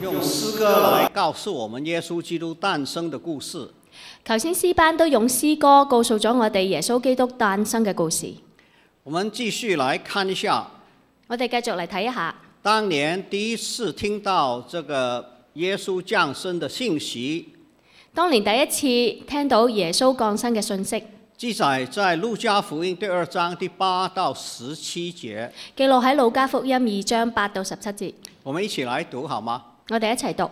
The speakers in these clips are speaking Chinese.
用诗歌来告诉我们耶稣基督诞生的故事。头先诗班都用诗歌告诉咗我哋耶稣基督诞生嘅故事。我们继续来看一下。我哋继续嚟睇一下。当年第一次听到这个耶稣降生嘅信息。当年第一次听到耶稣降生嘅信息，记载在路加福音第二章第八到十七节。记录喺路加福音二章八到十七节。我们一起来读好吗？我哋一齊讀。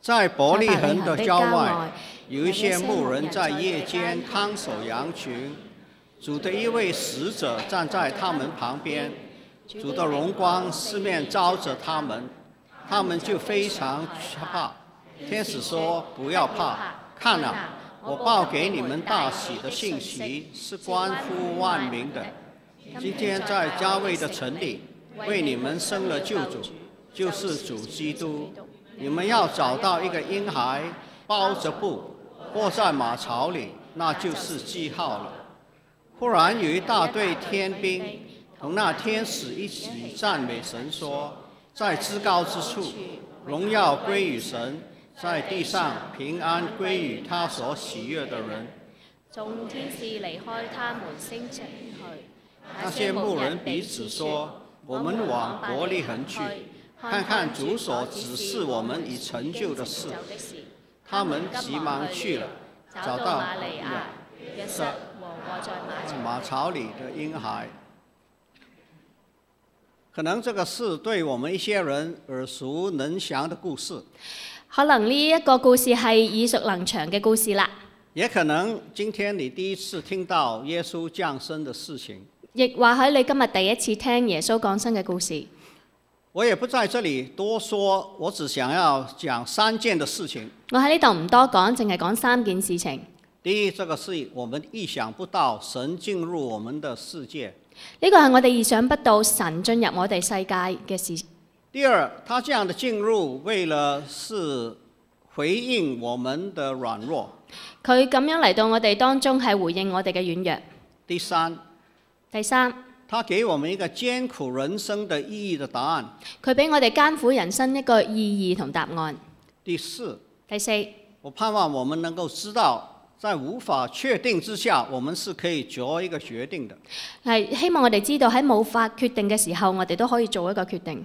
在伯利恒的郊外，有一些牧人在夜間看守羊群。主的一位使者站在他們旁邊，主的榮光四面照著他們，他們就非常怕。天使說：不要怕，看啊！我報給你們大喜的信息是關乎萬民的。今天在加卫的城里，為你們生了救主。就是主基督，你们要找到一个婴孩，包着布，卧在马槽里，那就是记号了。忽然有一大队天兵同那天使一起赞美神，说：“在至高之处，荣耀归于神；在地上，平安归于他所喜悦的人。”众天使离开他们升天去。那些牧人彼此说：“我们往伯利恒去。”看看主所指示我们已成就的事，他们急忙去了，找到马马槽里的婴孩。可能这个事对我们一些人耳熟能详的故事，可能呢一个故事系耳熟能详嘅故事啦。也可能今天你第一次听到耶稣降生的事情，亦或许你今日第一次听耶稣降生嘅故事。我也不在这里多说，我只想要讲三件的事情。我喺呢度唔多讲，净系讲三件事情。第一，这个是我们意想不到神进入我们的世界。呢个系我哋意想不到神进入我哋世界嘅事。第二，他这样的进入，为了是回应我们的软弱。佢咁样嚟到我哋当中，系回应我哋嘅软弱。第三。第三。他給我們一個艱苦人生的意義的答案。佢俾我哋艱苦人生一個意義同答案。第四。第四。我盼望我們能夠知道，在無法確定之下，我們是可以作一個決定的。系希望我哋知道喺冇法決定嘅時候，我哋都可以做一個決定。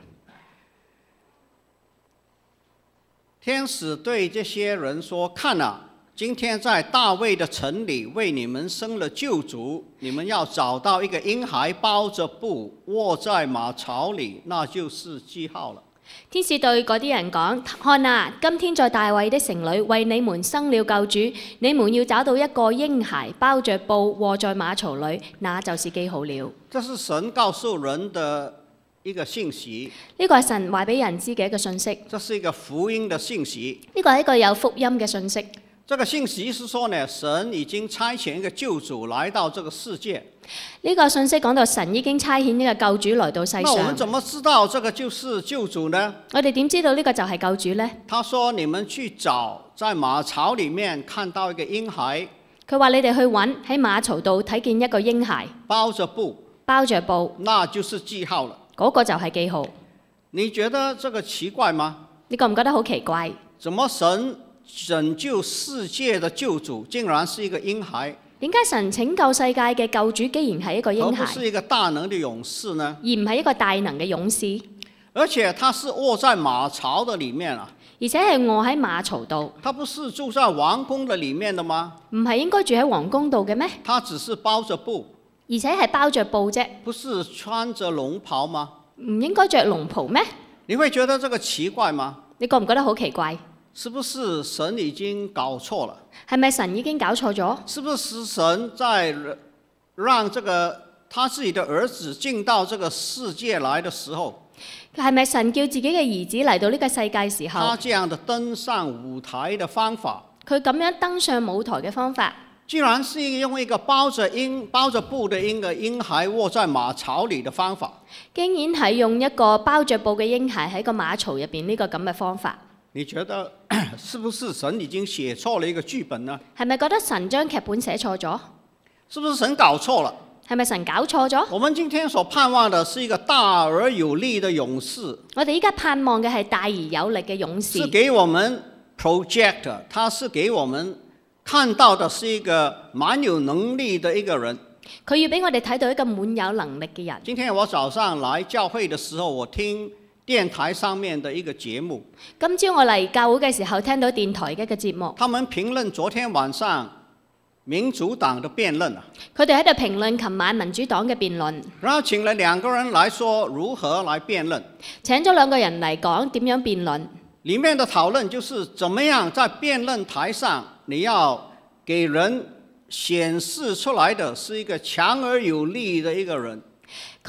天使對這些人說：看啊，今天在大卫的城里为你们生了救主，你们要找到一个婴孩包着布卧在马槽里，那就是记号了。天使对嗰啲人讲：，看啊，今天在大卫的城里为你们生了救主，你们要找到一个婴孩包着布卧在马槽里，那就是记号了。这是神告诉人的一个信息。呢个系神话俾人知嘅一个信息。这是一个福音的信息。呢个系一个有福音嘅信息。这个信息是说呢，神已经差遣一个救主来到这个世界。呢个信息讲到神已经差遣呢个救主来到世上。那我们怎么知道这个就是救主呢？我哋点知道呢个就系救主呢？他说你们去找，在马槽里面看到一个婴孩。佢话你哋去揾喺马槽度睇见一个婴孩，包着布，包着布，那就是记号了。嗰个就系记号。你觉得这个奇怪吗？你觉唔觉得好奇怪？怎么神？拯救世界的救主竟然是一个婴孩，点解神拯救世界嘅救主竟然系一个婴孩？是一个大能嘅勇士呢？而唔系一个大能嘅勇士。而且他是卧在马槽的里面啊。而且系卧喺马槽度。他不是住在王宫的里面的吗？唔系应该住喺王宫度嘅咩？他只是包着布。而且系包着布啫。不是穿着龙袍吗？唔应该着龙袍咩？你会觉得这个奇怪吗？你觉唔觉得好奇怪？是不是神已经搞错了？系咪神已经搞错咗？是不是神在让这个他自己的儿子进到这个世界来的时候？系咪神叫自己嘅儿子嚟到呢个世界时候？他这样的登上舞台的方法，佢咁样登上舞台嘅方法，居然是用一个包着鹰包着布的鹰嘅婴孩卧在马槽里的方法。竟然系用一个包着布嘅婴孩喺个马槽入边呢个咁嘅方法。你覺得 是不是神已經寫錯了一個劇本呢？係咪覺得神將劇本寫錯咗？是不是神搞錯了？係咪神搞錯咗？我们今天所盼望的是一個大而有力的勇士。我哋依家盼望嘅係大而有力嘅勇士。是給我們 project，他是給我們看到嘅是一個滿有能力的一個人。佢要俾我哋睇到一個滿有能力嘅人。今天我早上來教會嘅時候，我聽。电台上面的一个节目，今朝我嚟教会嘅时候听到电台嘅一个节目。他们评论昨天晚上民主党的辩论啊。佢哋喺度评论琴晚民主党嘅辩论。然后请了两个人来说如何来辩论。请咗两个人嚟讲点样辩论。里面的讨论就是怎么样在辩论台上你要给人显示出来的是一个强而有力的一个人。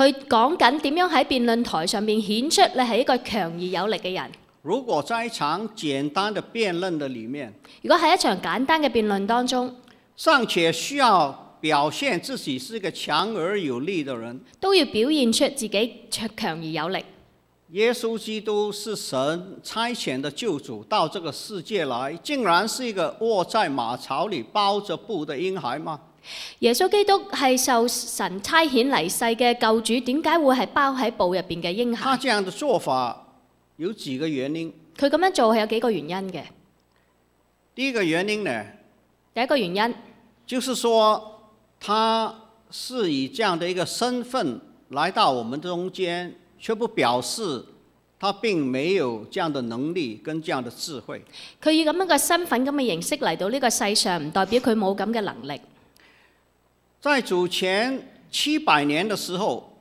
佢講緊點樣喺辯論台上面顯出你係一個強而有力嘅人。如果在一場簡單的辯論的裡面，如果喺一場簡單嘅辯論當中，尚且需要表現自己是一個強而有力的人，都要表現出自己強而有力。耶穌基督是神差遣的救主到這個世界來，竟然是一個卧在馬槽裏包着布的嬰孩吗？耶稣基督系受神差遣嚟世嘅救主，点解会系包喺布入边嘅婴孩？他这样的做法有几个原因。佢咁样做系有几个原因嘅。第一个原因呢？第一个原因就是说，他是以这样的一个身份来到我们中间，却不表示他并没有这样的能力跟这样的智慧。佢以咁样嘅身份、咁嘅形式嚟到呢个世上，唔代表佢冇咁嘅能力。在主前七百年的时候，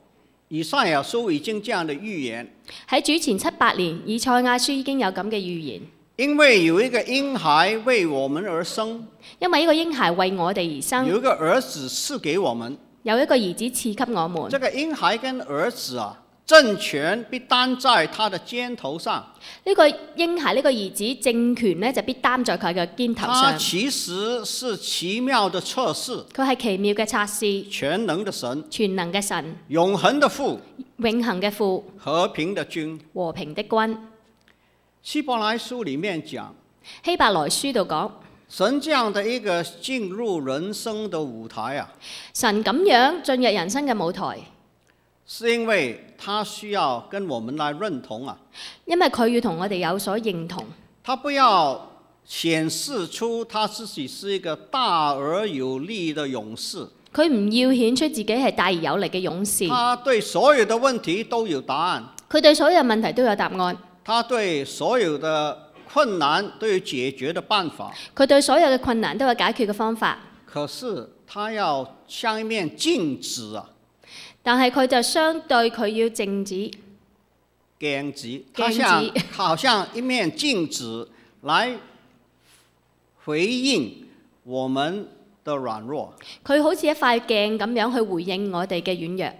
以赛亚書已经这样的预言。喺主前七百年，以赛亚書已经有咁嘅预言。因为有一个婴孩为我们而生。因为一个婴孩为我哋而生。有一个儿子赐给我们，有一个儿子赐给我们。这个婴孩跟儿子啊。政权必担在他的肩头上。呢个婴孩，呢个儿子，政权呢就必担在佢嘅肩头上。他其实是奇妙的测试。佢系奇妙嘅测试。全能的神。全能嘅神。永恒的父。永恒嘅父。和平的君。和平的君。希伯来书里面讲，希伯来书度讲，神这样的一个进入人生的舞台啊，神咁样进入人生嘅舞台，是因为。他需要跟我们来认同啊，因为佢要同我哋有所认同。他不要显示出他自己是一个大而有力的勇士。佢唔要显出自己系大而有力嘅勇士。他对所有嘅问题都有答案。佢对所有问题都有答案。他对所有的困难都有解决的办法。佢对所有嘅困难都有解决嘅方法。可是他要像一面镜子啊！但係佢就相對佢要静止。鏡子，鏡子，好像一面鏡子來回應我們的軟弱。佢好似一塊鏡咁樣去回應我哋嘅軟弱。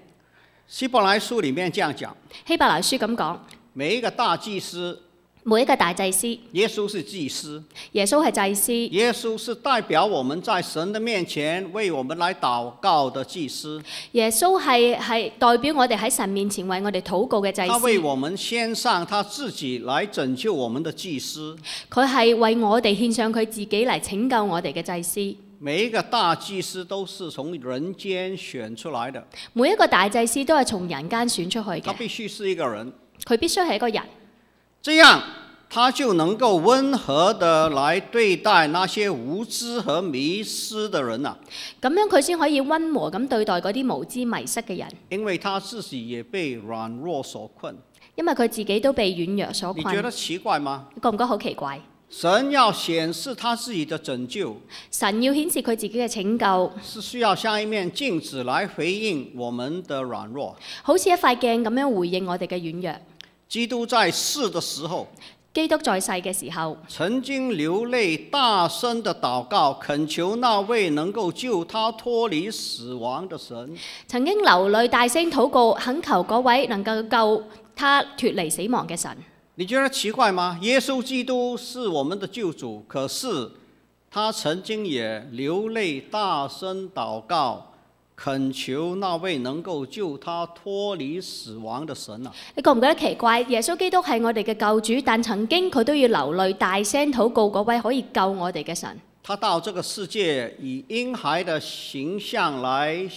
希伯来書里面這樣講。希伯来書咁講，每一個大祭司。每一个大祭司，耶稣是祭司，耶稣系祭司，耶稣是代表我们在神的面前为我们来祷告的祭司，耶稣系系代表我哋喺神面前为我哋祷告嘅祭司。他为我们献上他自己来拯救我们的祭司，佢系为我哋献上佢自己嚟拯救我哋嘅祭司。每一个大祭司都是从人间选出来的，每一个大祭司都系从人间选出去嘅，他必须是一个人，佢必须系一个人。这样他就能够温和的来对待那些无知和迷失的人啊。咁样佢先可以温和咁对待嗰啲无知迷失嘅人。因为他自己也被软弱所困。因为佢自己都被软弱所困。你觉得奇怪吗？你觉唔觉好奇怪？神要显示他自己的拯救。神要显示佢自己嘅拯救，是需要像一面镜子来回应我们的软弱。好似一块镜咁样回应我哋嘅软弱。基督在世的时候，基督在世嘅时候，曾经流泪大声的祷告，恳求那位能够救他脱离死亡的神。曾经流泪大声祷告，恳求嗰位能够救他脱离死亡嘅神。你觉得奇怪吗？耶稣基督是我们的救主，可是他曾经也流泪大声祷告。恳求那位能够救他脱离死亡的神啊！你觉唔觉得奇怪？耶稣基督系我哋嘅救主，但曾经佢都要流泪大声祷告嗰位可以救我哋嘅神。他到这个世界以婴孩的形象来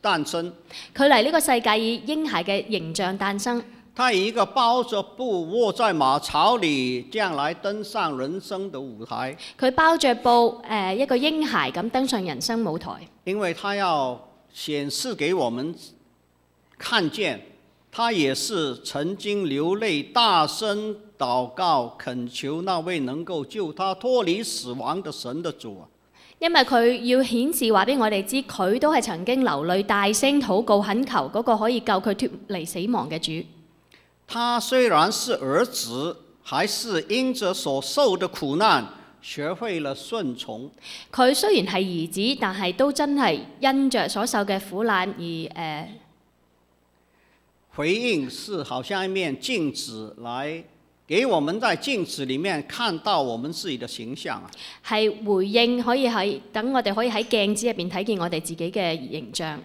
诞生。佢嚟呢个世界以婴孩嘅形象诞生。他以一个包着布卧在马槽里，这样来登上人生的舞台。佢包着布，诶，一个婴孩咁登上人生舞台。因为他要。显示给我们看见，他也是曾经流泪大声祷告、恳求那位能够救他脱离死亡的神的主啊！因为佢要显示话俾我哋知，佢都系曾经流泪大声祷告恳求嗰个可以救佢脱离死亡嘅主。他虽然是儿子，还是因着所受的苦难。学会了顺从。佢虽然系儿子，但系都真系因着所受嘅苦难而诶回应是好像一面镜子，来。给我们在镜子里面看到我们自己的形象啊。系回应可以喺等我哋可以喺镜子入边睇见我哋自己嘅形象。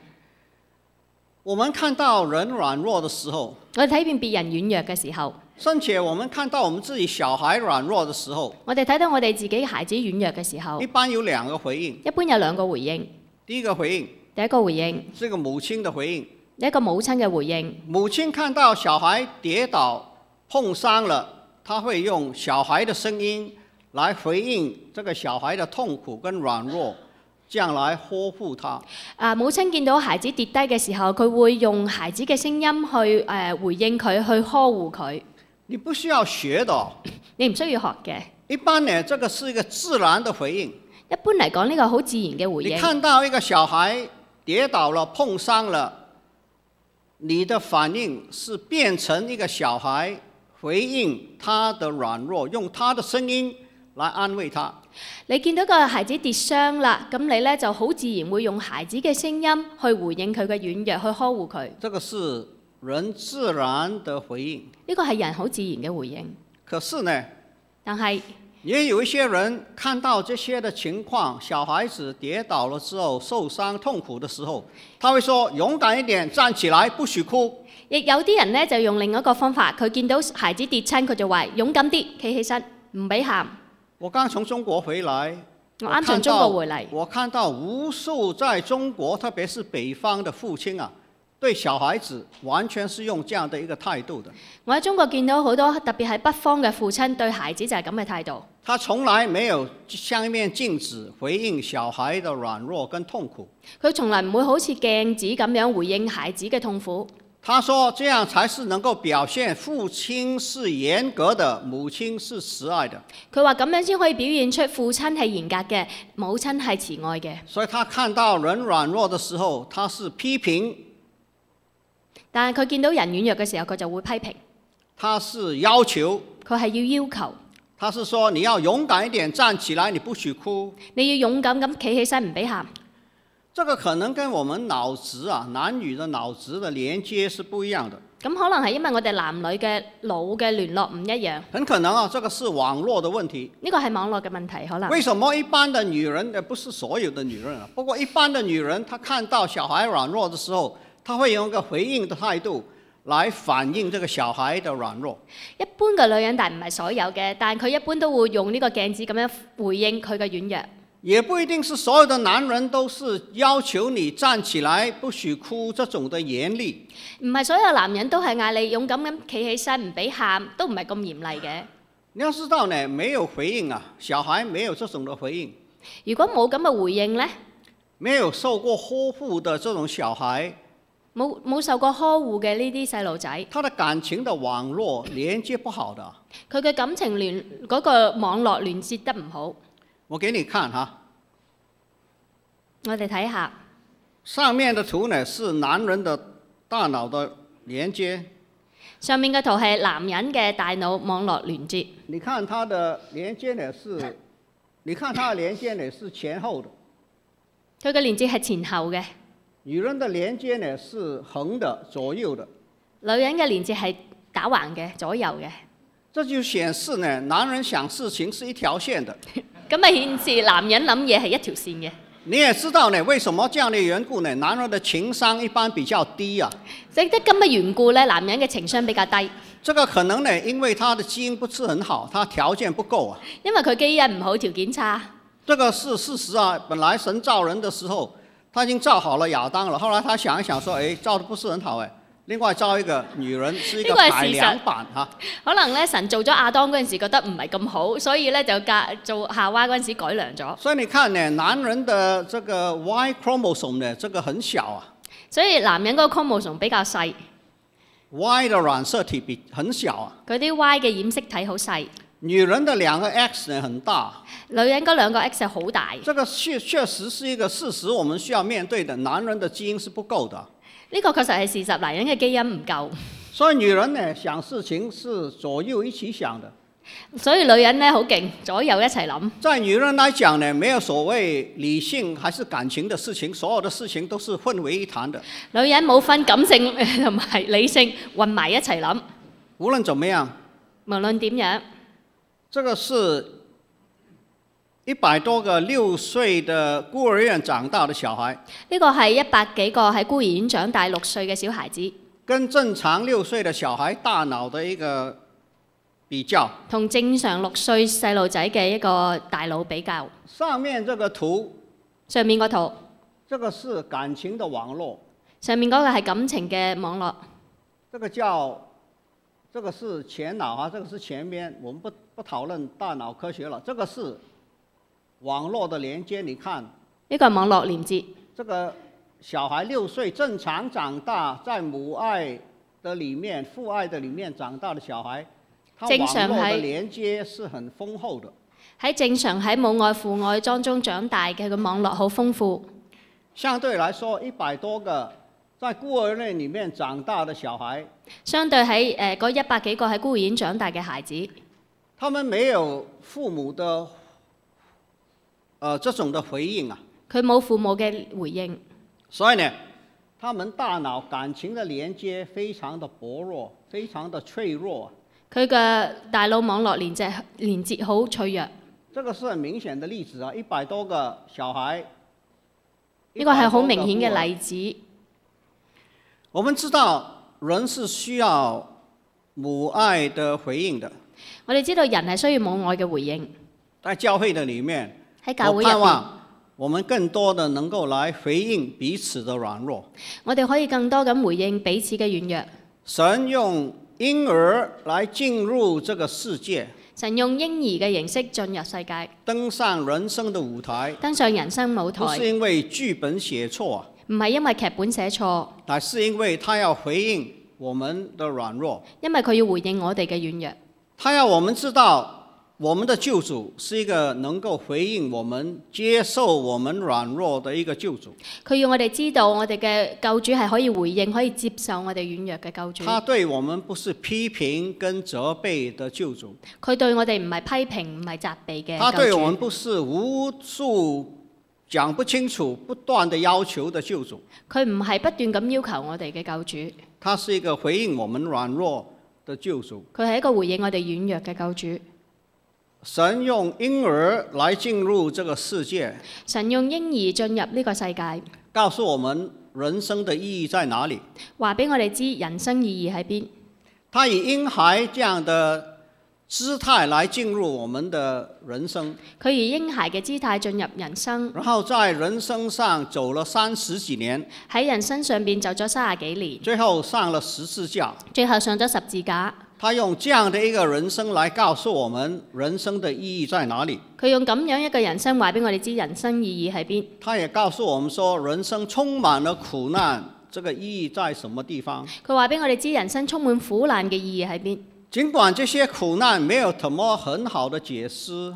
我们看到人软弱的时候，我睇见别人软弱嘅时候，甚至我们看到我们自己小孩软弱的时候，我哋睇到我哋自己孩子软弱嘅时候，一般有两个回应，一般有两个回应，第一个回应，第一个回应，一个母亲嘅回应，一个母亲嘅回应，母亲看到小孩跌倒碰伤了，他会用小孩的声音来回应这个小孩的痛苦跟软弱。將來呵護他。啊，母親見到孩子跌低嘅時候，佢會用孩子嘅聲音去誒回應佢，去呵護佢。你不需要學的。你唔需要學嘅。一般呢，这個是一個自然的回應。一般嚟講，呢個好自然嘅回應。你看到一個小孩跌倒了、碰傷了，你的反應是變成一個小孩回應他的軟弱，用他的聲音來安慰他。你见到个孩子跌伤啦，咁你咧就好自然会用孩子嘅声音去回应佢嘅软弱，去呵护佢。呢个是人自然的回应。呢个系人好自然嘅回应。可是呢？但系也有一些人看到这些的情况，小孩子跌倒了之后受伤痛苦的时候，他会说勇敢一点，站起来，不许哭。亦有啲人呢，就用另外一个方法，佢见到孩子跌亲佢就话勇敢啲，企起身，唔俾喊。我剛從中國回來，我啱從中國回來，我看到無數在中國，特別是北方的父親啊，對小孩子完全是用這樣的一個態度的。我喺中國見到好多，特別係北方嘅父親對孩子就係咁嘅態度。他從來沒有像一面鏡子回應小孩的軟弱跟痛苦。佢從來唔會好似鏡子咁樣回應孩子嘅痛苦。他说：这样才是能够表现父亲是严格的，母亲是慈爱的。佢话咁样先可以表现出父亲系严格嘅，母亲系慈爱嘅。所以，他看到人软弱的时候，他是批评。但系佢见到人软弱嘅时候，佢就会批评。他是要求。佢系要要求。他是说你要勇敢一点，站起来，你不许哭。你要勇敢咁企起身，唔俾喊。这个可能跟我们脑子啊，男女的脑子的连接是不一样的。咁可能系因为我哋男女嘅脑嘅联络唔一样。很可能啊，这个是网络的问题。呢个系网络嘅问题，可能。为什么一般的女人，不是所有的女人啊，不过一般的女人，她看到小孩软弱的时候，她会用一个回应的态度来反映这个小孩的软弱。一般嘅女人，但唔系所有嘅，但佢一般都会用呢个镜子咁样回应佢嘅软弱。也不一定是所有的男人都是要求你站起来不许哭这种的严厉。唔系所有男人都系嗌你勇敢咁企起身唔俾喊，都唔系咁严厉嘅。你要知道呢，没有回应啊，小孩没有这种的回应。如果冇咁嘅回应呢？没有受过呵护的这种小孩。冇冇受过呵护嘅呢啲细路仔。他的感情的网络连接不好的。佢嘅感情联嗰个网络连接得唔好。我给你看哈，我哋睇下。上面的图呢是男人的大脑的连接。上面嘅图系男人嘅大脑网络连接。你看它的连接呢是，你看它连接呢是前后的。佢嘅连接系前后嘅。女人的连接呢是横的左右的。女人嘅连接系打横嘅左右嘅。这就显示呢，男人想事情是一条线的。咁咪顯示男人諗嘢係一條線嘅。你也知道呢，為什麼這樣的緣故呢？男人的情商一般比較低啊。即得啲咁嘅緣故呢，男人嘅情商比較低。這個可能呢，因為他的基因不是很好，他條件不够啊。因為佢基因唔好，條件差。這個是事實啊！本來神造人的時候，他已经造好了亞當了。後來他想一想，說：，誒，造的不是很好，诶。另外，招一個女人，是一個改良版吓。可能咧，神做咗亞當嗰陣時覺得唔係咁好，所以咧就改做夏娃嗰陣時改良咗。所以你看呢，男人的这個 Y chromosome 咧，这個很小啊。所以男人嗰個 chromosome 比較細。Y 的染色體比很小啊。嗰啲 Y 嘅染色體好細。女人的兩個 X 咧很大。女人嗰兩個 X 系好大。这個確确實是一個事實，我們需要面對的。男人的基因是不夠的。呢個確實係事實，男人嘅基因唔夠。所以女人呢想事情是左右一起想的。所以女人呢好勁，左右一齊諗。在女人来講呢，沒有所謂理性還是感情的事情，所有的事情都是混為一談的。女人冇分感性 同埋理性混埋一齊諗。無論怎麼樣。無論點樣。这個是。一百多个六岁的孤儿院长大的小孩，呢个系一百几个喺孤儿院长大六岁嘅小孩子，跟正常六岁嘅小孩大脑的一个比较，同正常六岁细路仔嘅一个大脑比较。上面这个图，上面个图，这个是感情的网络，上面嗰个系感情嘅网络，这个叫，这个是前脑啊，这个是前边，我们不不讨论大脑科学了，这个是。网络的连接，你看呢个网络连接。这个小孩六岁正常长大，在母爱的里面、父爱的里面长大的小孩，他网络的连接是很丰厚的。喺正常喺母爱父爱当中长大嘅个网络好丰富。相对来说，一百多个在孤儿院里面长大的小孩，相对喺诶嗰一百几个喺孤儿院长大嘅孩子，他们没有父母的。呃，這種的回應啊，佢冇父母嘅回應，所以呢，他們大腦感情的連接非常的薄弱，非常的脆弱。佢嘅大腦網絡連接连接好脆弱。这個是很明顯的例子啊，一百多個小孩，呢個係好明顯嘅例子。我们知道人是需要母愛的回應的。我哋知道人係需要母愛嘅回應。喺教會的里面。喺教會入我盼望我們更多的能夠來回應彼此的軟弱。我哋可以更多咁回應彼此嘅軟弱。神用嬰兒來進入這個世界。神用嬰兒嘅形式進入世界。登上人生的舞台。登上人生舞台。不是因為劇本寫錯。唔係因為劇本寫錯。但係因為他要回應我们的軟弱。因為佢要回應我哋嘅軟弱。他要我们知道。我们的救主是一个能够回应我们、接受我们软弱的一个救主。佢要我哋知道我哋嘅救主系可以回应、可以接受我哋软弱嘅救主。他对我们不是批评跟责备的救主。佢对我哋唔系批评、唔系责备嘅。他对我们不是无数讲不清楚、不断的要求的救主。佢唔系不断咁要求我哋嘅救主。他是一个回应我们软弱的救主。佢系一个回应我哋软弱嘅救主。神用婴儿来进入这个世界。神用婴儿进入呢个世界，告诉我们人生的意义在哪里？话俾我哋知人生意义喺边？他以婴孩这样的姿态来进入我们的人生。佢以婴孩嘅姿态进入人生。然后在人生上走了三十几年。喺人生上边走咗三十几年。最后上了十字架。最后上咗十字架。他用这样的一个人生来告诉我们人生的意义在哪里。佢用咁样一个人生话俾我哋知人生意义喺边。他也告诉我们说，人生充满了苦难，这个意义在什么地方？佢话俾我哋知人生充满苦难嘅意义喺边。尽管这些苦难没有什么很好的解释，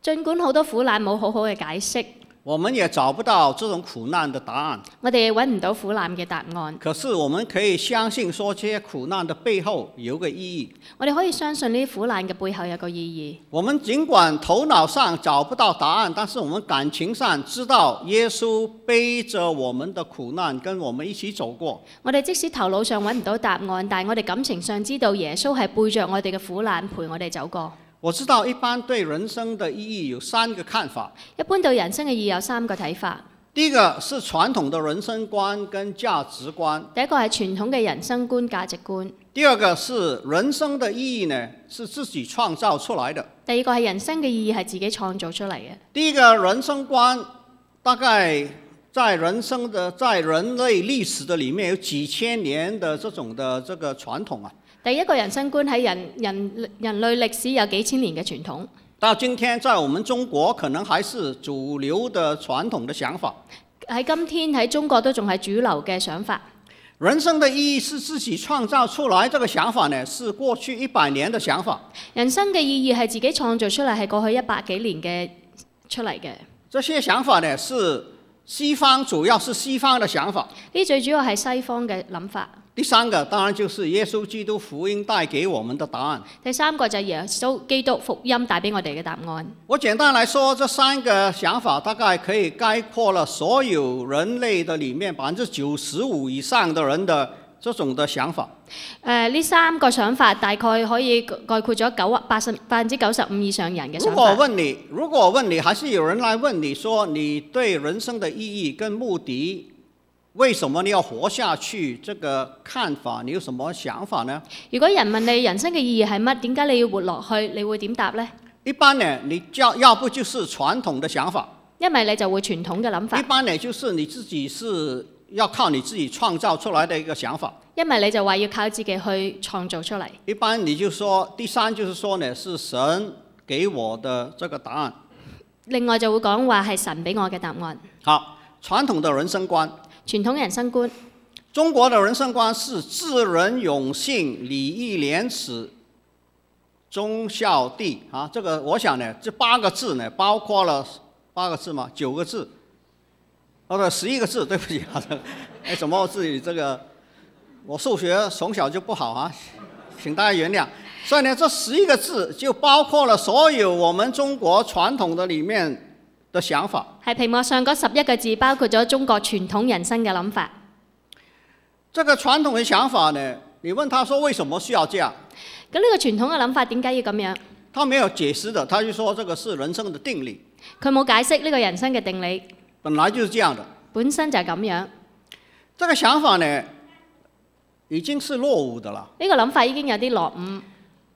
尽管好多苦难冇好好嘅解释，我们也找不到这种苦难的答案，我哋揾唔到苦难嘅答案。可是我们可以相信说，这些苦难的背后有个意义。我哋可以相信呢啲苦难嘅背后有个意义。我们尽管头脑上找不到答案，但是我们感情上知道耶稣背着我们的苦难跟我们一起走过。我哋即使头脑上揾唔到答案，但系我哋感情上知道耶稣系背着我哋嘅苦难陪我哋走过。我知道一般对人生的意义有三个看法。一般对人生嘅意义有三个睇法。第一个是传统的人生观跟价值观。第一个系传统嘅人生观价值观。第二个是人生的意义呢，是自己创造出来的。第二个系人生嘅意义系自己创造出嚟嘅。第一个人生观，大概在人生的在人类历史的里面有几千年的这种的这个传统啊。第一個人生觀喺人人人類歷史有幾千年嘅傳統。到今天，在我們中國可能還是主流的傳統的想法。喺今天喺中國都仲係主流嘅想法。人生嘅意義是自己創造出來，這個想法呢是過去一百年的想法。人生嘅意義係自己創造出嚟，係過去一百幾年嘅出嚟嘅。這些想法呢是西方，主要是西方的想法。呢最主要係西方嘅諗法。第三个当然就是耶稣基督福音带给我们的答案。第三个就耶稣基督福音带俾我哋嘅答案。我简单来说，这三个想法大概可以概括了所有人类的里面百分之九十五以上的人的这种的想法。誒，呢三個想法大概可以概括咗九百八十百分之九十五以上人嘅想法。如果我問你，如果我問你，還是有人來問你，說你對人生嘅意義跟目的？为什么你要活下去？这个看法你有什么想法呢？如果人问你人生嘅意义系乜，点解你要活落去，你会点答呢？一般呢，你叫要不就是传统的想法。一咪你就会传统嘅谂法。一般呢，就是你自己是要靠你自己创造出来的一个想法。一咪你就话要靠自己去创造出嚟。一般你就说，第三就是说呢，是神给我的这个答案。另外就会讲话系神俾我嘅答案。好，传统的人生观。传统人生观。中国的人生观是“智人勇信礼义廉耻忠孝悌”啊，这个我想呢，这八个字呢，包括了八个字嘛，九个字，哦者十一个字？对不起啊，哎，怎么我自己这个？我数学从小就不好啊，请大家原谅。所以呢，这十一个字就包括了所有我们中国传统的里面。的想法係屏幕上嗰十一個字，包括咗中國傳統人生嘅諗法。這個傳統嘅想法呢？你問佢說為什麼需要這樣？咁呢個傳統嘅諗法點解要咁樣？他沒有解釋的，他就說這個是人生的定理。佢冇解釋呢個人生嘅定理。本來就是這樣的。本身就係咁樣。這個想法呢，已經是落伍的啦。呢個諗法已經有啲落，伍。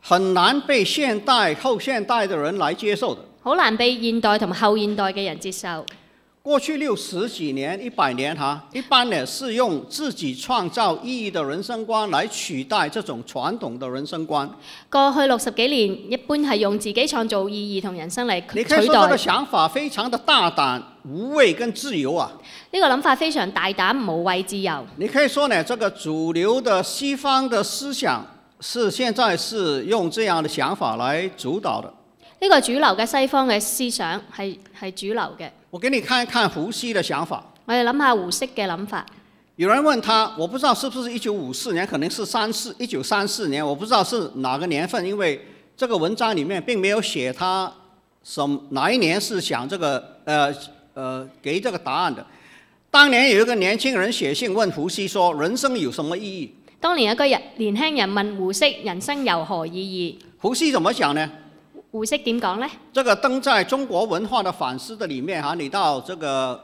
很難被現代、後現代的人來接受的。好難被現代同埋後現代嘅人接受。過去六十幾年一百年嚇，一般呢是用自己創造意義的人生觀來取代這種傳統的人生觀。過去六十幾年一般係用自己創造意義同人生嚟取代。你说呢個想法非常的大膽、無畏跟自由啊！呢個諗法非常大膽、無畏、自由。你可以說呢，这個主流的西方的思想是現在是用這樣的想法來主導的。呢個主流嘅西方嘅思想係係主流嘅。我給你看一看胡適嘅想法。我哋諗下胡適嘅諗法。有人問他，我不知道是不是一九五四年，可能是三四一九三四年，我不知道是哪個年份，因為這個文章裡面並沒有寫他什哪一年是想這個，呃呃，給這個答案的。當年有一個年輕人寫信問胡適說：人生有什麼意義？當年有個人年輕人問胡適：人生有何意義？胡適怎麼想呢？胡适点讲呢？这个燈在中国文化的反思的里面啊，你到这个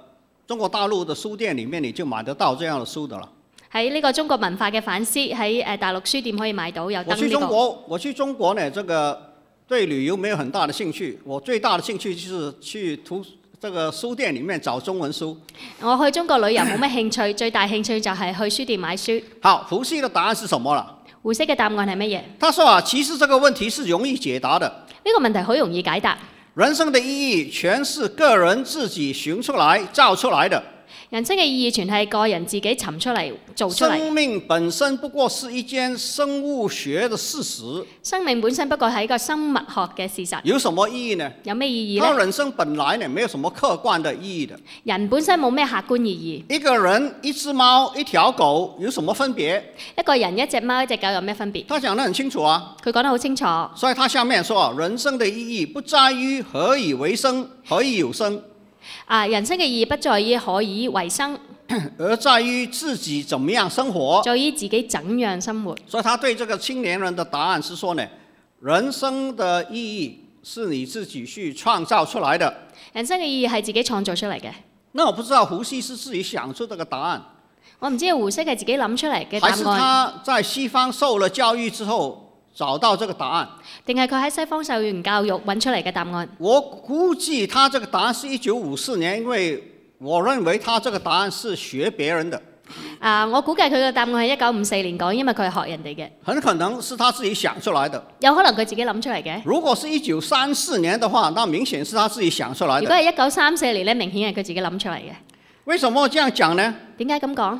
中国大陆的书店里面你就买得到这样的书的了。喺呢个中国文化嘅反思喺诶大陆书店可以买到有燈呢我去中国，我去中国呢，这个对旅游没有很大的兴趣，我最大的兴趣就是去图这个书店里面找中文书。我去中国旅游冇咩兴趣，最大兴趣就系去书店买书。好，伏羲的答案是什么了？胡适嘅答案系乜嘢？他说啊，其实这个问题是容易解答的。呢个问题好容易解答。人生的意义全是个人自己寻出来、造出来的。人生嘅意义全系个人自己寻出嚟做出嚟。生命本身不过是一件生物学的事实。生命本身不过系一个生物学嘅事实。有什么意义呢？有咩意义呢？人生本来呢，没有什么客观的意义的。人本身冇咩客观意义。一个人、一只猫、一条狗，有什么分别？一个人、一只猫、一只狗有咩分别？他讲得很清楚啊。佢讲得好清楚。所以他下面说，人生的意义不在于何以为生，何以有生。啊！人生嘅意义不在于可以为生，而在于自己怎么样生活。在于自己怎样生活。所以他对这个青年人的答案是说呢：人生的意义是你自己去创造出来的。人生嘅意义系自己创造出嚟嘅。那我不知道胡适是自己想出这个答案。我唔知胡适系自己谂出嚟嘅答案。还是他在西方受了教育之后？找到這個答案，定係佢喺西方受完教育揾出嚟嘅答案？我估計他這個答案係一九五四年，因為我認為他這個答案是學別人的。啊，我估計佢嘅答案係一九五四年講，因為佢係學人哋嘅。很可能是他自己想出來的。有可能佢自己諗出嚟嘅。如果係一九三四年嘅話，那明顯係他自己想出的。如果係一九三四年咧，明顯係佢自己諗出嚟嘅。為什麼這樣講呢？點解咁講？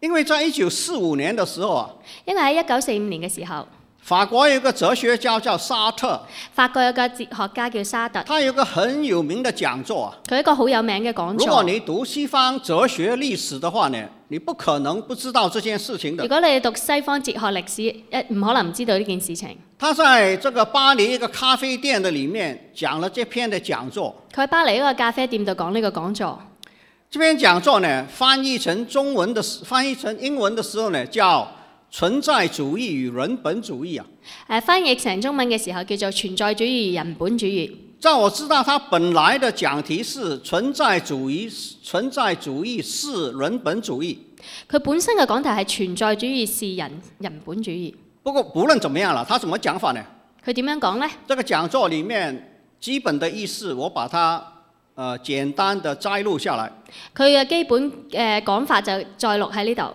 因為在一九四五年嘅時候啊。因為喺一九四五年嘅時候。法國有个個哲學家叫沙特。法國有個哲學家叫沙特，他有个個很有名的講座啊。佢一個好有名嘅講座。如果你讀西方哲學歷史的話呢，你不可能不知道這件事情的。如果你讀西方哲學歷史，一唔可能唔知道呢件事情。他喺这個巴黎一個咖啡店的里面講了這篇的講座。佢喺巴黎一個咖啡店度講呢個講座。這篇講座呢，翻譯成中文的時，翻譯成英文的時候呢，叫。存在主義與人本主義啊！诶，翻譯成中文嘅時候叫做存在主義人本主義。在我知道，他本來的講題是存在主義，存在主義是人本主義。佢本身嘅講題係存在主義是人人本主義。不過，無論怎么樣啦，他怎麼講法呢？佢點樣講呢？這個講座里面基本的意思，我把它誒簡單的摘錄下來。佢嘅基本誒講法就載錄喺呢度。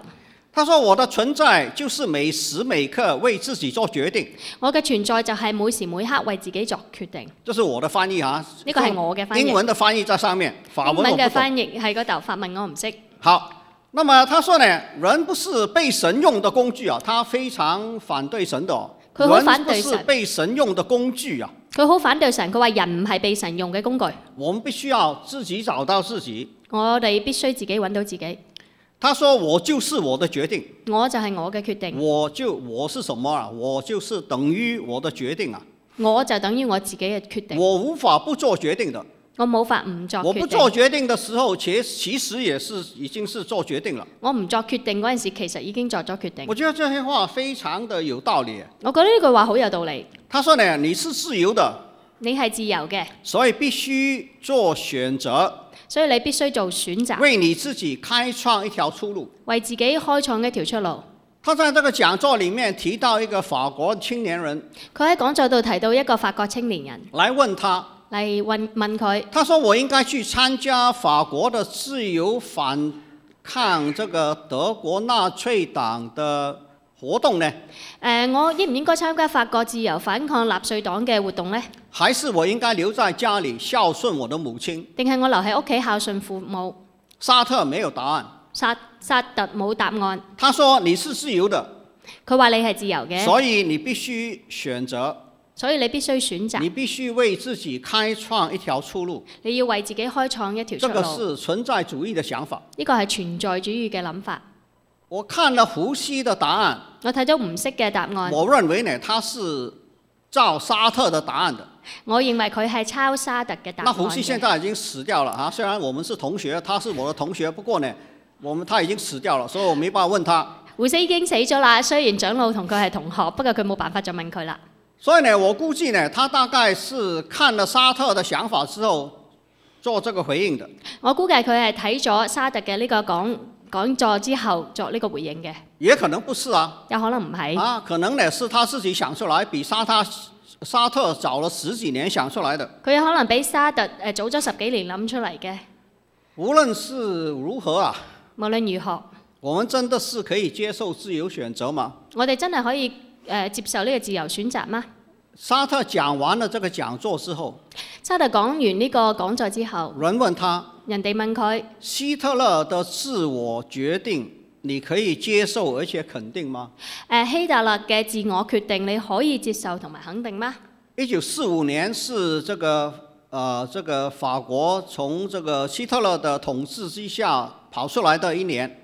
他说：我的存在就是每时每刻为自己做决定。我嘅存在就系每时每刻为自己作决定。这是我的翻译啊，呢个系我嘅翻译。英文的翻译在上面，法文文嘅翻译喺嗰度。法文我唔识。好，那么他说呢，人不是被神用的工具啊，他非常反对神的。人不是被神用的工具啊。佢好反对神，佢话人唔系被神用嘅工具。我们必须要自己找到自己。我哋必须自己揾到自己。他说：“我就是我的决定。我就系我嘅决定。我就我是什么啊？我就是等于我的决定啊。我就等于我自己嘅决定。我无法不做决定的。我冇法唔做。我不做决定的时候，其其实也是已经是做决定了。我唔作决定嗰阵时，其实已经作咗决定。我觉得这些话非常的有道理。我觉得呢句话好有道理。他说呢：“你是自由的。你係自由嘅，所以必須做選擇。所以你必須做選擇，為你自己開創一條出路，為自己開創一條出路。他喺這個講座裡面提到一個法國青年人，佢喺講座度提到一個法國青年人，來問他，嚟問問佢，佢說：我應該去參加法國的自由反抗這個德國納粹黨的。活動呢？誒，我應唔應該參加法國自由反抗納粹黨嘅活動呢？還是我應該留在家裡孝順我的母親？定係我留喺屋企孝順父母？沙特沒有答案。沙沙特冇答案。他說你是自由的。佢話你係自由嘅。所以你必須選擇。所以你必須選擇。你必須為自己開創一條出路。你要為自己開創一條。這是存在主義的想法。呢個係存在主義嘅諗法。我看了胡须的答案，我睇咗唔识嘅答案。我认为呢，他是照沙特的答案的。我认为佢系抄沙特嘅答案。那胡须现在已经死掉了啊！虽然我们是同学，他是我的同学，不过呢，我们他已经死掉了，所以我没办法问他。胡须已经死咗啦，虽然长老同佢系同学，不过佢冇办法再问佢啦。所以呢，我估计呢，他大概是看了沙特的想法之后，做这个回应的。我估计佢系睇咗沙特嘅呢个讲。講座之後作呢個回應嘅，也可能不是啊，有可能唔係啊，可能呢是他自己想出來，比沙特沙特早了十幾年想出來的，佢可能比沙特诶早咗十幾年諗出嚟嘅。無論是如何啊，無論如何，我们真的是可以接受自由選擇吗？我哋真係可以誒接受呢個自由選擇吗？沙特讲完了这个讲座之后，沙特讲完呢个讲座之后，人问他，人哋问佢，希特勒的自我决定，你可以接受而且肯定吗？诶，希特勒嘅自我决定，你可以接受同埋肯定吗？一九四五年是这个，呃，这个法国从这个希特勒的统治之下跑出来的一年。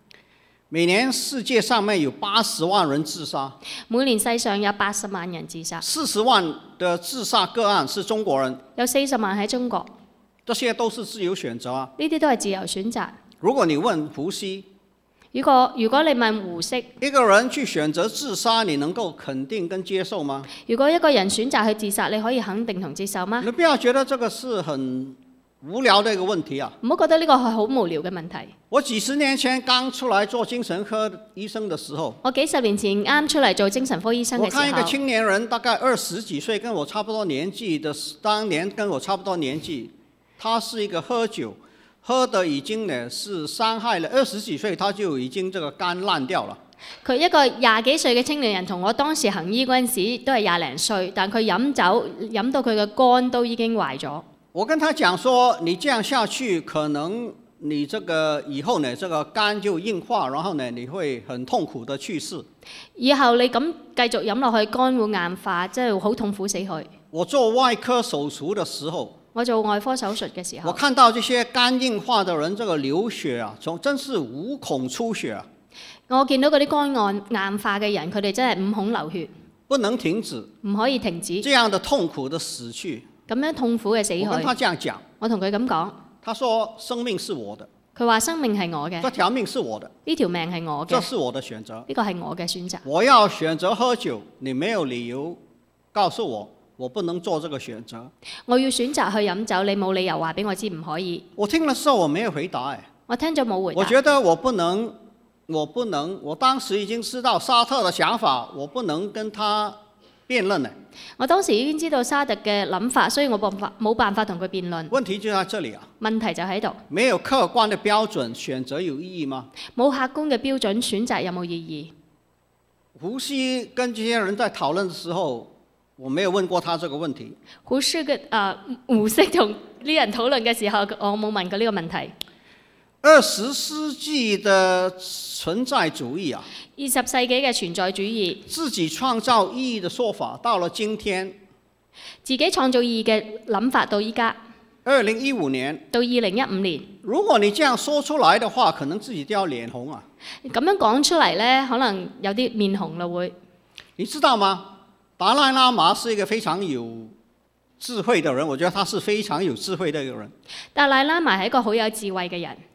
每年世界上面有八十万人自杀。每年世上有八十万人自杀。四十万的自杀个案是中国人。有四十万喺中国。这些都是自由选择啊。呢啲都系自由选择。如果你问胡适，如果如果你问胡适，一个人去选择自杀，你能够肯定跟接受吗？如果一个人选择去自杀，你可以肯定同接受吗？你不要觉得这个是很。无聊的一个问题啊！唔好觉得呢个系好无聊嘅问题。我几十年前刚出来做精神科医生的时候，我几十年前啱出嚟做精神科医生嘅时候，我看一个青年人大概二十几岁，跟我差不多年纪的，当年跟我差不多年纪，他是一个喝酒，喝得已经呢是伤害了二十几岁，他就已经这个肝烂掉了。佢一个廿几岁嘅青年人，同我当时行医嗰阵时都系廿零岁，但佢饮酒饮到佢嘅肝都已经坏咗。我跟他讲说，你这样下去，可能你这个以后呢，这个肝就硬化，然后呢，你会很痛苦的去世。以后你咁继续饮落去，肝会硬化，即系好痛苦死去。我做外科手术的时候，我做外科手术嘅时候，我看到这些肝硬化的人，这个流血啊，从真是五孔出血。我见到嗰啲肝硬硬化嘅人，佢哋真系五孔流血，不能停止，唔可以停止，这样的痛苦的死去。咁樣痛苦嘅死去，我同佢咁講。佢話生命係我嘅。呢條命係我嘅。呢條命係我嘅。呢個係我嘅選擇。我要選擇喝酒，你沒有理由告訴我我不能做這個選擇。我要選擇去飲酒，你冇理由話俾我知唔可以。我聽了時候，我沒有回答誒。我聽咗冇回答。我覺得我不能，我不能。我當時已經知道沙特的想法，我不能跟他。辩论呢？我当时已经知道沙特嘅谂法，所以我办法冇办法同佢辩论。问题就喺这里啊！问题就喺度。没有客观的标准选择有意义吗？冇客观嘅标准选择有冇意义？胡适跟这些人在讨论嘅时候，我没有问过他这个问题。胡适嘅啊，胡适同呢人讨论嘅时候，我冇问过呢个问题。二十世纪的存在主义啊！二十世纪嘅存在主义，自己创造意义嘅说法，到了今天，自己创造意义嘅谂法到依家。二零一五年到二零一五年，如果你这样说出来的话，可能自己都要脸红啊！咁样讲出嚟咧，可能有啲面红啦会。你知道吗？达赖喇嘛是一个非常有智慧嘅人，我觉得他是非常有智慧嘅一个人。达赖喇嘛系一个好有智慧嘅人。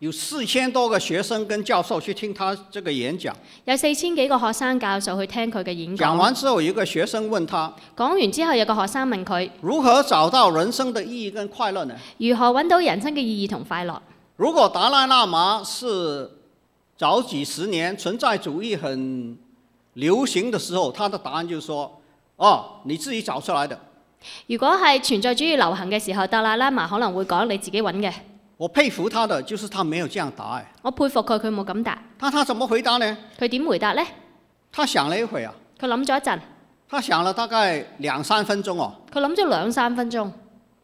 有四千多个学生跟教授去听他这个演讲，有四千几个学生教授去听佢嘅演讲。讲完之后，一个学生问他，讲完之后有个学生问佢，如何找到人生的意义跟快乐呢？如何揾到人生嘅意义同快乐？如果达赖喇嘛是早几十年存在主义很流行的时候，他的答案就是说，哦，你自己找出来的。如果系存在主义流行嘅时候，达赖喇嘛可能会讲你自己揾嘅。我佩服他的，就是他没有这样答诶。我佩服佢，佢冇咁答。那他怎么回答呢？佢点回答呢？他想了一会啊。佢谂咗一阵。他想了大概两三分钟哦。佢谂咗两三分钟。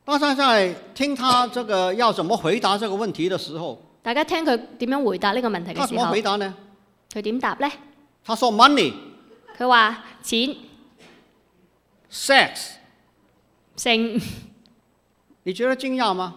大家在听他这个要怎么回答这个问题的时候，大家听佢点样回答呢个问题嘅时候。佢点答呢？他说：money。佢话：钱。sex。性。你觉得惊讶吗？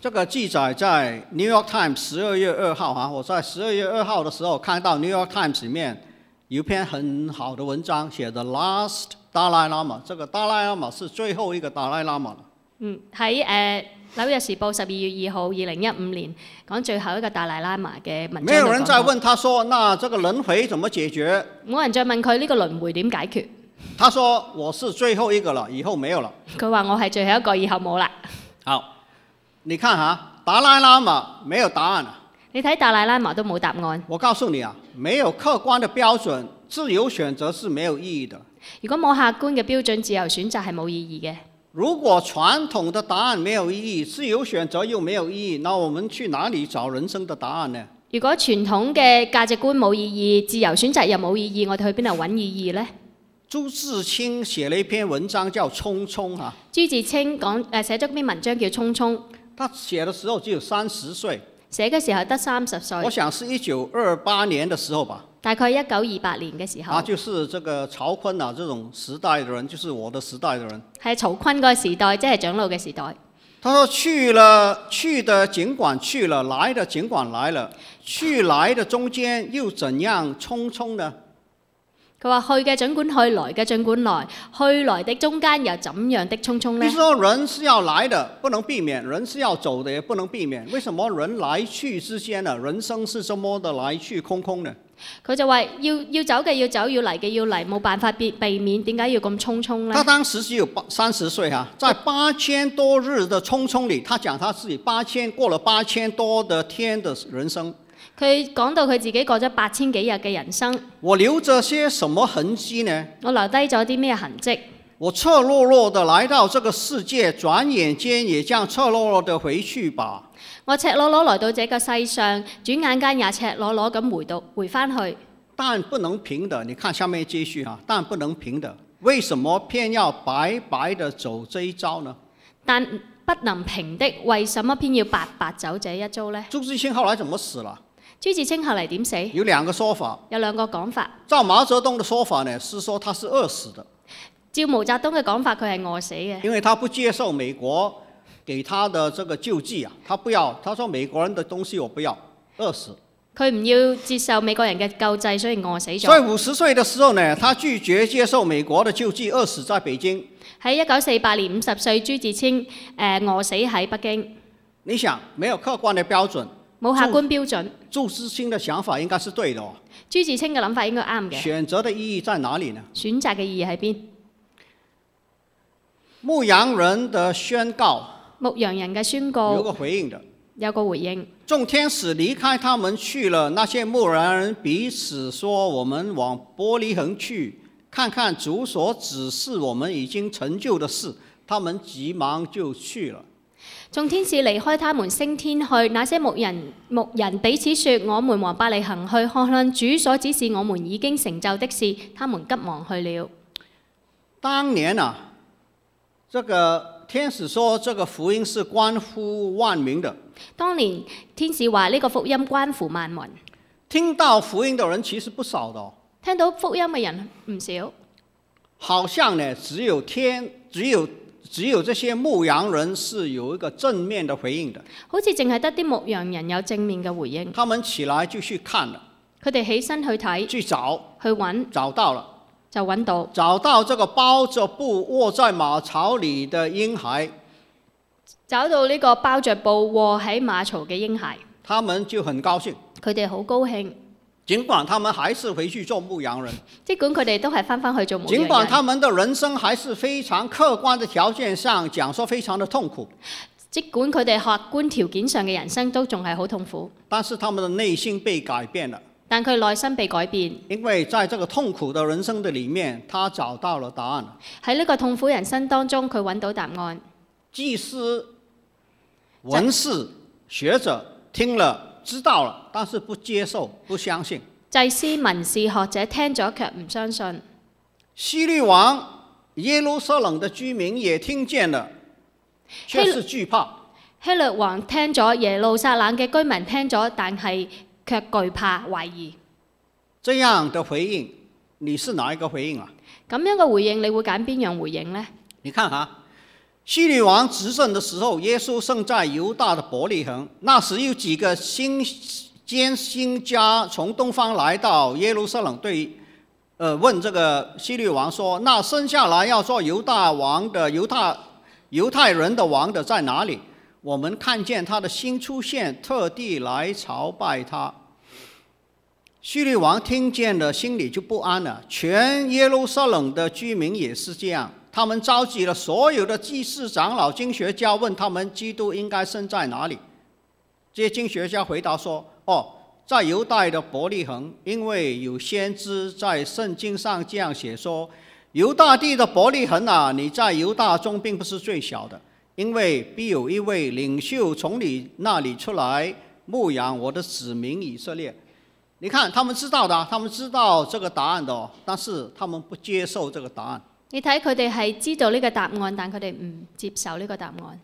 這個記載在《New York Times》十二月二號啊！我在十二月二號的時候看到《New York Times》面有篇很好的文章，寫的《Last Dalai Lama》。這個 a m a 是最後一個 Lama 嗯，喺《誒紐約時報》十二月二號二零一五年講最後一個 a m a 嘅文章。沒有人再問他，說那這個輪迴怎麼解決？冇人再問佢呢個輪迴點解決。他說：我是最後一個了，以後沒有了。佢話：我係最後一個，以後冇啦。好。你看哈，达拉喇嘛没有答案啊。你睇达拉喇嘛都冇答案。我告诉你啊，没有客观的标准，自由选择是没有意义的。如果冇客观嘅标准，自由选择系冇意义嘅。如果传统的答案没有意义，自由选择又没有意义，那我们去哪里找人生的答案呢？如果传统嘅价值观冇意义，自由选择又冇意义，我哋去边度揾意义呢？朱自清写了一篇文章叫《匆匆》吓。朱自清讲诶，写咗篇文章叫《匆匆》。他寫的時候只有三十歲，寫嘅時候得三十歲。我想是一九二八年的時候吧，大概一九二八年嘅時候。啊，就是這個曹坤啊，這種時代的人，就是我的時代的人。係曹坤個時代，即係長老嘅時代。他說：去了，去的儘管去了，來的儘管來了，去來的中間又怎樣匆匆呢？佢話去嘅儘管去，來嘅儘管來，去來的中間又怎樣的匆匆呢？你说人是要來的，不能避免；人是要走的，也不能避免。為什麼人來去之間呢？人生是这麼的來去空空呢？佢就話：要要走嘅要走，要嚟嘅要嚟，冇辦法避避免。點解要咁匆匆呢？他當時只有八三十歲哈，在八千多日的匆匆里，他講他自己八千過了八千多的天的人生。佢講到佢自己過咗八千幾日嘅人生，我留着些什麼痕跡呢？我留低咗啲咩痕跡？我赤裸裸的来到這個世界，轉眼間也將赤裸裸的回去吧。我赤裸裸来到這個世上，轉眼間也赤裸裸咁回到回翻去。但不能平的，你看下面继续啊！但不能平的，為什麼偏要白白的走這一招呢？但不能平的，為什麼偏要白白走這一招呢？朱自清後來怎麼死了？朱自清后嚟点死？有两个说法，有两个讲法。照毛泽东的说法呢，是说他是饿死的。照毛泽东嘅讲法，佢系饿死嘅。因为他不接受美国给他的这个救济啊，他不要，他说美国人的东西我不要，饿死。佢唔要接受美国人嘅救济，所以饿死咗。所以五十岁的时候呢，他拒绝接受美国的救济，饿死在北京。喺一九四八年五十岁，朱自清诶饿死喺北京。你想，没有客观的标准。冇客觀標準。朱自清的想法應該是對的。朱自清嘅諗法應該啱嘅。選擇嘅意義在哪裡呢？選擇嘅意義喺邊？牧羊人的宣告。牧羊人嘅宣告。有個回應的。有個回應。眾天使離開他們去了，那些牧羊人彼此說：，我們往玻璃恒去，看看主所指示我們已經成就的事。他們急忙就去了。众天使离开他们升天去，那些牧人牧人彼此说：我们往百里行去，看看主所指示我们已经成就的事。他们急忙去了。当年啊，这个天使说这个福音是关乎万民的。当年天使话呢个福音关乎万民。听到福音的人其实不少的。听到福音嘅人唔少。好像呢，只有天，只有。只有这些牧羊人是有一个正面的回应的，好似净系得啲牧羊人有正面嘅回应。他们起来就去看了，佢哋起身去睇，去找去揾，找到了就揾到，找到这个包着布卧在马槽里的婴孩，找到呢个包着布卧喺马槽嘅婴孩，他们就很高兴。佢哋好高兴。尽管他们还是回去做牧羊人，尽管佢哋都系翻翻去做牧羊人，尽管他们的人生还是非常客观的条件上讲说非常的痛苦，尽管佢哋客观条件上嘅人生都仲系好痛苦，但是他们的内心被改变了，但佢内心被改变，因为在这个痛苦的人生的里面，他找到了答案。喺呢个痛苦人生当中，佢揾到答案。祭司、文士、学者听了。知道了，但是不接受，不相信。祭司、文士、学者听咗却唔相信。希律王、耶路撒冷的居民也听见了，却是惧怕。希律王听咗，耶路撒冷嘅居民听咗，但系却惧怕怀疑。这样的回应，你是哪一个回应啊？咁样嘅回应，你会拣边样回应咧？你看下。西律王执政的时候，耶稣生在犹大的伯利恒。那时有几个新间新家从东方来到耶路撒冷，对，呃，问这个西律王说：“那生下来要做犹大王的犹大犹太人的王的在哪里？我们看见他的新出现，特地来朝拜他。”西律王听见了，心里就不安了。全耶路撒冷的居民也是这样。他们召集了所有的祭司、长老、经学家，问他们基督应该生在哪里。这些经学家回答说：“哦，在犹大的伯利恒，因为有先知在圣经上这样写说，犹大地的伯利恒啊，你在犹大中并不是最小的，因为必有一位领袖从你那里出来，牧养我的子民以色列。”你看，他们知道的，他们知道这个答案的，但是他们不接受这个答案。你睇佢哋系知道呢个答案，但佢哋唔接受呢个答案。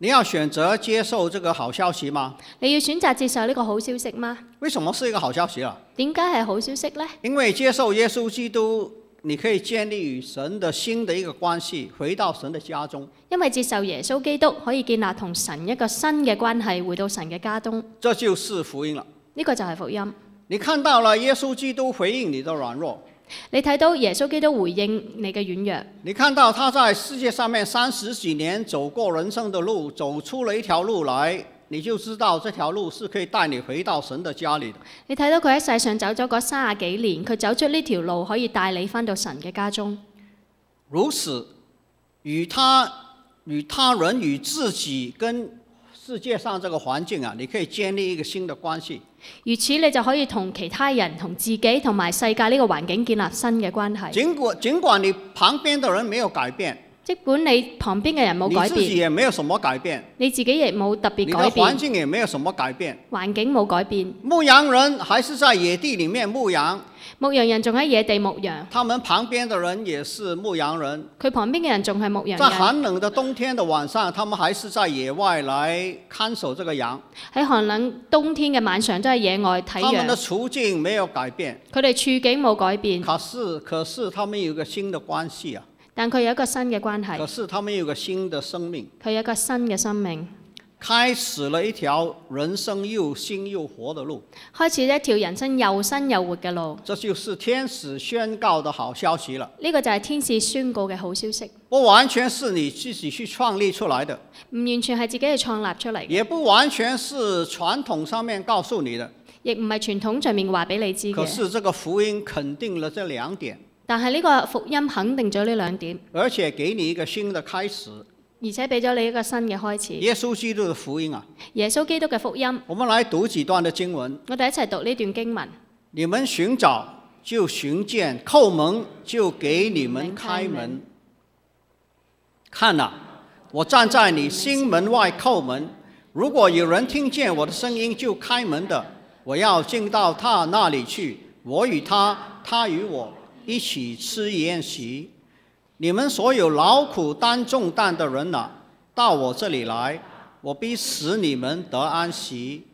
你要选择接受这个好消息吗？你要选择接受呢个好消息吗？为什么是一个好消息啊？点解系好消息呢？因为接受耶稣基督，你可以建立与神的新的一个关系，回到神的家中。因为接受耶稣基督，可以建立同神一个新嘅关系，回到神嘅家中。这就是福音了。呢个就系福音。你看到了耶稣基督回应你的软弱。你睇到耶稣基督回应你嘅软弱，你看到他在世界上面三十几年走过人生的路，走出了一条路来，你就知道这条路是可以带你回到神的家里的。你睇到佢喺世上走咗嗰十几年，佢走出呢条路可以带你翻到神嘅家中。如此与他与他人与自己跟。世界上这个环境啊，你可以建立一个新的关系。如此你就可以同其他人、同自己、同埋世界呢个环境建立新嘅关系。尽管尽管你旁边的人没有改变，即管你旁边嘅人冇改变，你自己也没有什么改变，你自己亦冇特别改变，你境也没有什么改变，环境冇改变。牧羊人还是在野地里面牧羊。牧羊人仲喺野地牧羊。他们旁边的人也是牧羊人。佢旁边嘅人仲系牧羊人。在寒冷的冬天的晚上，他们还是在野外来看守这个羊。喺寒冷冬天嘅晚上，都系野外睇羊。他们的处境没有改变。佢哋处境冇改变。可是，可是他们有个新的关系啊。但佢有一个新嘅关系。可是，他们有个新的生命。佢有一个新嘅生命。开始了一条人生又新又活的路，开始一条人生又新又活嘅路。这就是天使宣告的好消息了。呢个就系天使宣告嘅好消息。不完全是你自己去创立出来的，唔完全系自己去创立出嚟。也不完全是传统上面告诉你的，亦唔系传统上面话俾你知嘅。可是这个福音肯定了这两点，但系呢个福音肯定咗呢两点，而且给你一个新的开始。而且俾咗你一个新嘅開始。耶穌基督嘅福音啊！耶穌基督嘅福音。我们来讀幾段嘅經文。我哋一齊讀呢段經文。你們尋找就尋見，叩門就給你們開門。看啊，我站在你心門外叩門，如果有人聽見我的聲音就開門的，我要進到他那里去，我與他，他與我一起吃宴席。你们所有劳苦担重担的人呐，到我这里来，我必使你们得安息。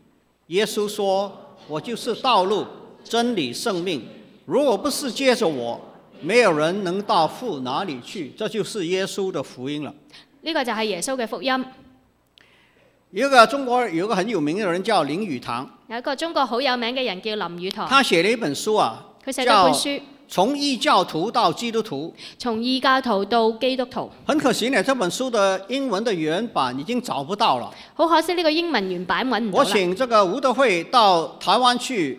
耶稣说：“我就是道路、真理、圣命。如果不是借着我，没有人能到父哪里去。”这就是耶稣的福音了。呢个就系耶稣嘅福音。有个中国有个很有名嘅人叫林语堂。有一个中国好有名嘅人叫林语堂。他写了一本书啊，佢咗本书。从异教徒到基督徒，从异教徒到基督徒。很可惜呢，这本书的英文的原版已经找不到了。好可惜呢个英文原版揾唔到我请这个吴德惠到台湾去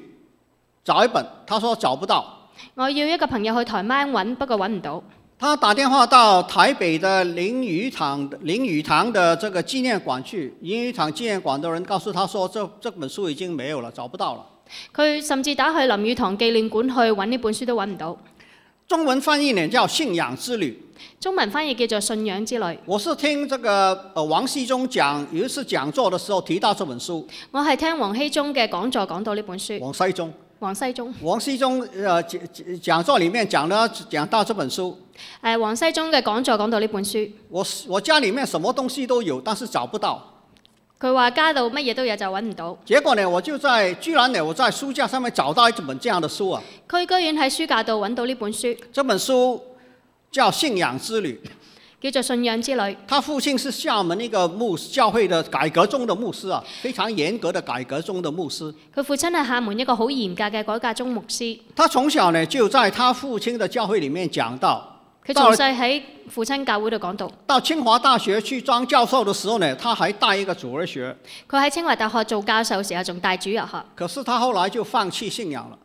找一本，他说找不到。我要一个朋友去台湾揾，不过揾唔到。他打电话到台北的林语堂林语堂的这个纪念馆去，林语堂纪念馆的人告诉他说，这这本书已经没有了，找不到了。佢甚至打去林语堂纪念馆去揾呢本书都揾唔到。中文翻译呢叫信仰之旅。中文翻译叫做信仰之旅。我是听这个呃王希忠讲，有一次讲座的时候提到这本书。我系听王希忠嘅讲座讲到呢本书。王希忠。王希忠。王希忠，呃讲讲座里面讲到讲到这本书。诶，王希忠嘅讲座讲到呢本书。我我家里面什么东西都有，但是找不到。佢話街到乜嘢都有就揾唔到。結果呢，我就在居然呢，我在書架上面找到一本這樣的書啊！佢居然喺書架度揾到呢本書。這本書叫《信仰之旅》，叫做《信仰之旅》。他父親是廈門一個牧教會的改革中的牧師啊，非常嚴格的改革中的牧師。佢父親係廈門一個好嚴格嘅改革中牧師。他從小呢就在他父親的教會里面講到。佢從細喺父親教會度講道。到清華大學去裝教授的時候呢，佢還帶一個主入學。佢喺清華大學做教授時候仲帶主入學。可是他後來就放棄信仰了。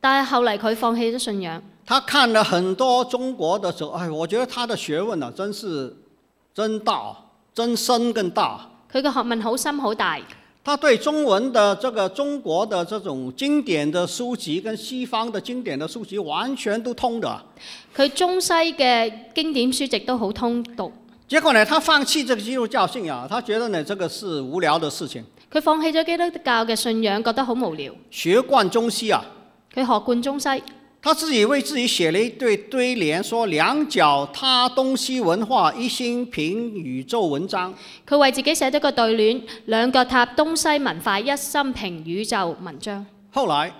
但係後嚟佢放棄咗信仰。他看了很多中國的候，唉，我覺得他的學問啊，真是真大，真深更大。佢嘅學問好深好大。他对中文的这个中国的这种经典的书籍，跟西方的经典的书籍完全都通的。佢中西嘅经典书籍都好通读。结果呢，他放弃这个基督教信仰，他觉得呢，这个是无聊的事情。佢放弃咗基督教嘅信仰，觉得好无聊。学贯中西啊？佢学贯中西。他自己为自己写了一对对联，说两脚踏东西文化，一心评宇宙文章。佢为自己写咗个对联，两脚踏东西文化，一心评宇宙文章。后来，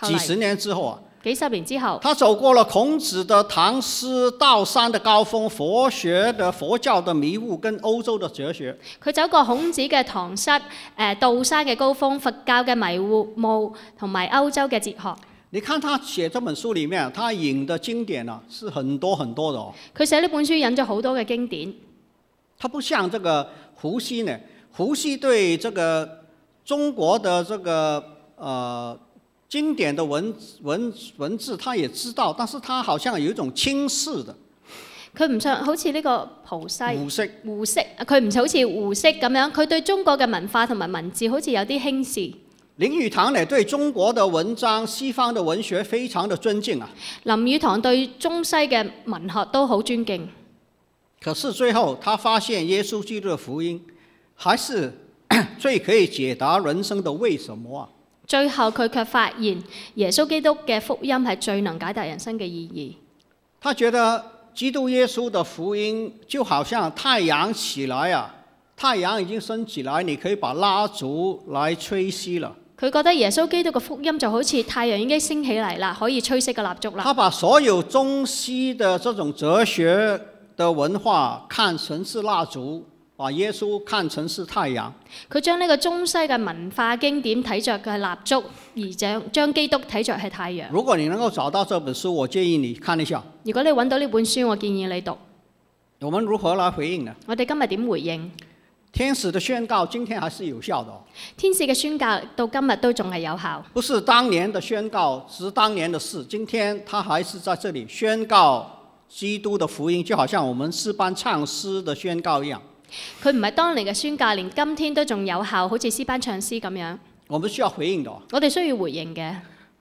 几十年之后啊，几十年之后，他走过了孔子的唐诗道山的高峰，佛学的佛教的迷雾跟欧洲的哲学。佢走过孔子嘅唐诗，诶道山嘅高峰，佛教嘅迷雾雾，同埋欧洲嘅哲学。你看他写这本书里面，他引的经典啊，是很多很多的哦。佢写呢本书引咗好多嘅经典。他不像这个胡适呢？胡适对这个中国的这个呃经典的文文文字，他也知道，但是他好像有一种轻视的。佢唔像好似呢个蒲西。胡适，胡適，佢唔似好似胡适咁样，佢对中国嘅文化同埋文字好似有啲轻视。林语堂咧对中国的文章、西方的文学非常的尊敬啊。林语堂对中西嘅文学都好尊敬。可是最后，他发现耶稣基督嘅福音还是 最可以解答人生的为什么啊。最后佢却发现耶稣基督嘅福音系最能解答人生嘅意义。他觉得基督耶稣的福音就好像太阳起来啊，太阳已经升起来，你可以把蜡烛来吹熄了。佢覺得耶穌基督嘅福音就好似太陽已經升起嚟啦，可以吹熄個蠟燭啦。他把所有中西的這種哲學的文化看成是蠟燭，把耶穌看成是太陽。佢將呢個中西嘅文化經典睇着嘅蠟燭，而將將基督睇着係太陽。如果你能夠找到這本書，我建議你看一下。如果你揾到呢本書，我建議你讀。我們如何來回應呢？我哋今日點回應？天使的宣告今天還是有效的。天使嘅宣告到今日都仲係有效。不是當年的宣告，是當年的事。今天他還是在这里宣告基督的福音，就好像我們詩班唱詩的宣告一樣。佢唔係當年嘅宣告，連今天都仲有效，好似詩班唱詩咁樣。我们需要回應到。我哋需要回應嘅。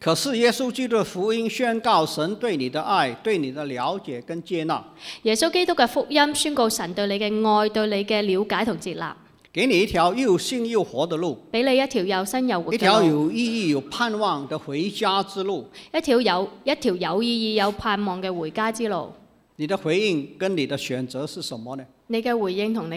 可是，耶稣基督的福音宣告神对你的爱、对你的了解跟接纳。耶稣基督嘅福音宣告神对你嘅爱、对你嘅了解同接纳。给你一条又信又活的路。俾你一条又新又活。一条有意义、有盼望嘅回家之路。一条有、一条有意义、有盼望嘅回家之路。你的回应跟你的选择是什么呢？你嘅回应同你。